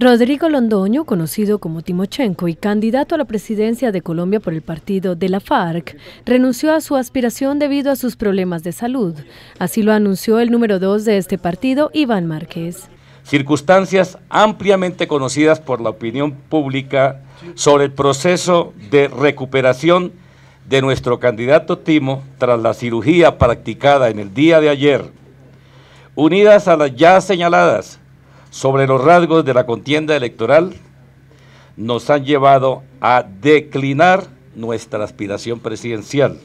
Rodrigo Londoño, conocido como Timochenko y candidato a la presidencia de Colombia por el partido de la FARC, renunció a su aspiración debido a sus problemas de salud. Así lo anunció el número dos de este partido, Iván Márquez. Circunstancias ampliamente conocidas por la opinión pública sobre el proceso de recuperación de nuestro candidato Timo tras la cirugía practicada en el día de ayer, unidas a las ya señaladas sobre los rasgos de la contienda electoral nos han llevado a declinar nuestra aspiración presidencial.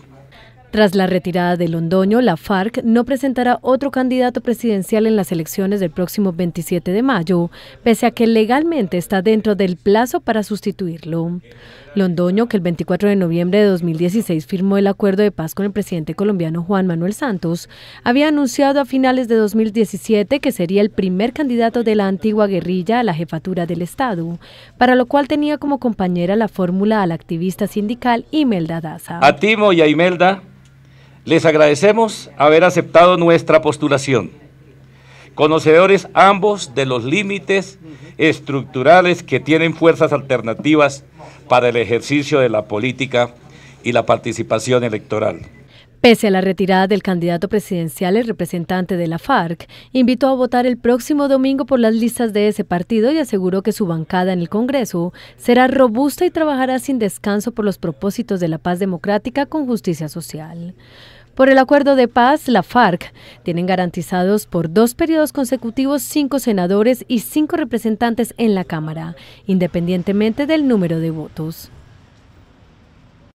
Tras la retirada de Londoño, la FARC no presentará otro candidato presidencial en las elecciones del próximo 27 de mayo, pese a que legalmente está dentro del plazo para sustituirlo. Londoño, que el 24 de noviembre de 2016 firmó el acuerdo de paz con el presidente colombiano Juan Manuel Santos, había anunciado a finales de 2017 que sería el primer candidato de la antigua guerrilla a la jefatura del Estado, para lo cual tenía como compañera la fórmula a la activista sindical Imelda Daza. A Timo y a Imelda les agradecemos haber aceptado nuestra postulación, conocedores ambos de los límites estructurales que tienen fuerzas alternativas para el ejercicio de la política y la participación electoral. Pese a la retirada del candidato presidencial, el representante de la FARC invitó a votar el próximo domingo por las listas de ese partido y aseguró que su bancada en el Congreso será robusta y trabajará sin descanso por los propósitos de la paz democrática con justicia social. Por el acuerdo de paz, la FARC tienen garantizados por dos periodos consecutivos cinco senadores y cinco representantes en la Cámara, independientemente del número de votos.